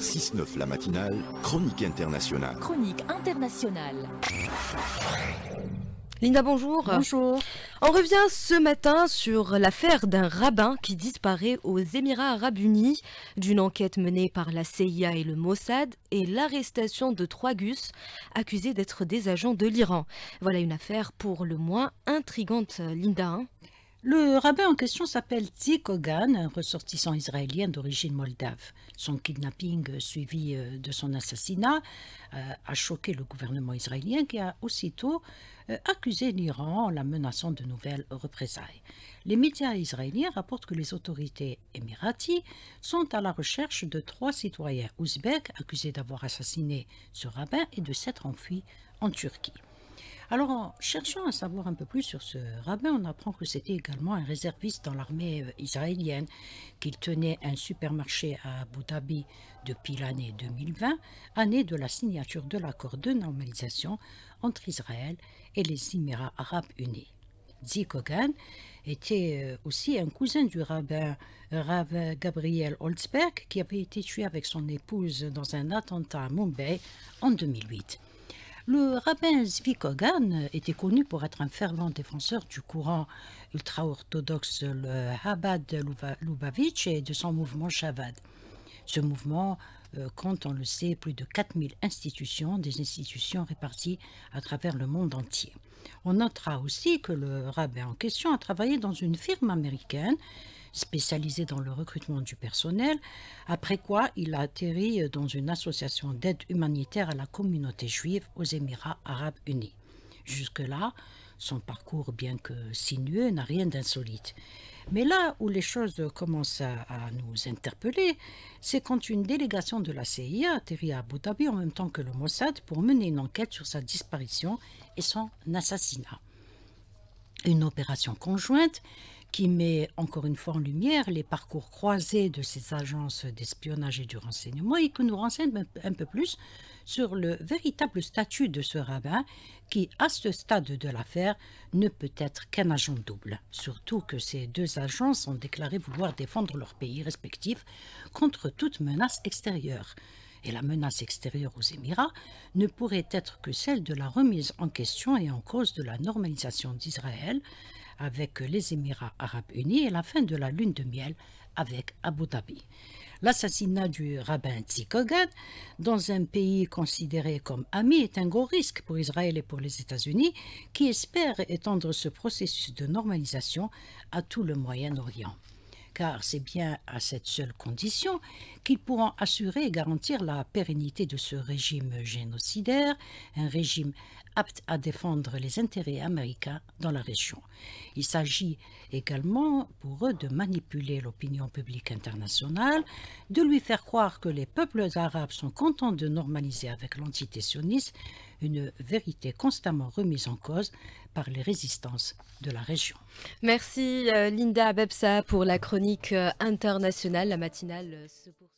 6-9 la matinale, chronique internationale. Chronique internationale. Linda, bonjour. Bonjour. On revient ce matin sur l'affaire d'un rabbin qui disparaît aux Émirats arabes unis, d'une enquête menée par la CIA et le Mossad et l'arrestation de trois gus accusés d'être des agents de l'Iran. Voilà une affaire pour le moins intrigante, Linda. Hein. Le rabbin en question s'appelle Tzik un ressortissant israélien d'origine moldave. Son kidnapping euh, suivi euh, de son assassinat euh, a choqué le gouvernement israélien qui a aussitôt accusé l'Iran en la menaçant de nouvelles représailles. Les médias israéliens rapportent que les autorités émiraties sont à la recherche de trois citoyens ouzbeks accusés d'avoir assassiné ce rabbin et de s'être enfuis en Turquie. Alors, en cherchant à savoir un peu plus sur ce rabbin, on apprend que c'était également un réserviste dans l'armée euh, israélienne, qu'il tenait un supermarché à Abu Dhabi depuis l'année 2020, année de la signature de l'accord de normalisation entre Israël et les Émirats arabes unis. Zik Hogan était euh, aussi un cousin du rabbin euh, Rav Gabriel Holzberg qui avait été tué avec son épouse dans un attentat à Mumbai en 2008. Le rabbin Zvi Kogan était connu pour être un fervent défenseur du courant ultra-orthodoxe le Habad Lubavitch et de son mouvement Shavad. Ce mouvement euh, compte, on le sait, plus de 4000 institutions, des institutions réparties à travers le monde entier. On notera aussi que le rabbin en question a travaillé dans une firme américaine spécialisé dans le recrutement du personnel, après quoi il a atterri dans une association d'aide humanitaire à la communauté juive aux Émirats arabes unis. Jusque-là, son parcours, bien que sinueux, n'a rien d'insolite. Mais là où les choses commencent à, nous interpeller, c'est quand une délégation de la CIA atterrit à Abu Dhabi en même temps que le Mossad pour mener une enquête sur sa disparition et son assassinat. Une opération conjointe qui met encore une fois en lumière les parcours croisés de ces agences d'espionnage et du renseignement et qui nous renseigne un peu plus sur le véritable statut de ce rabbin qui, à ce stade de l'affaire, ne peut être qu'un agent double. Surtout que ces deux agences ont déclaré vouloir défendre leur pays respectif contre toute menace extérieure et la menace extérieure aux Émirats ne pourrait être que celle de la remise en question et en cause de la normalisation d'Israël avec les Émirats arabes unis et la fin de la lune de miel avec Abu Dhabi. L'assassinat du rabbin Tzikogan dans un pays considéré comme ami est un gros risque pour Israël et pour les États-Unis qui espèrent étendre ce processus de normalisation à tout le Moyen-Orient car c'est bien à cette seule condition qu'ils pourront assurer et garantir la pérennité de ce régime génocidaire, un régime apte à défendre les intérêts américains dans la région. Il s'agit également pour eux de manipuler l'opinion publique internationale, de lui faire croire que les peuples arabes sont contents de normaliser avec l'entité sioniste une vérité constamment remise en cause par les résistances de la région. Merci euh, Linda Abebsa pour la chronique euh, internationale. La matinale euh,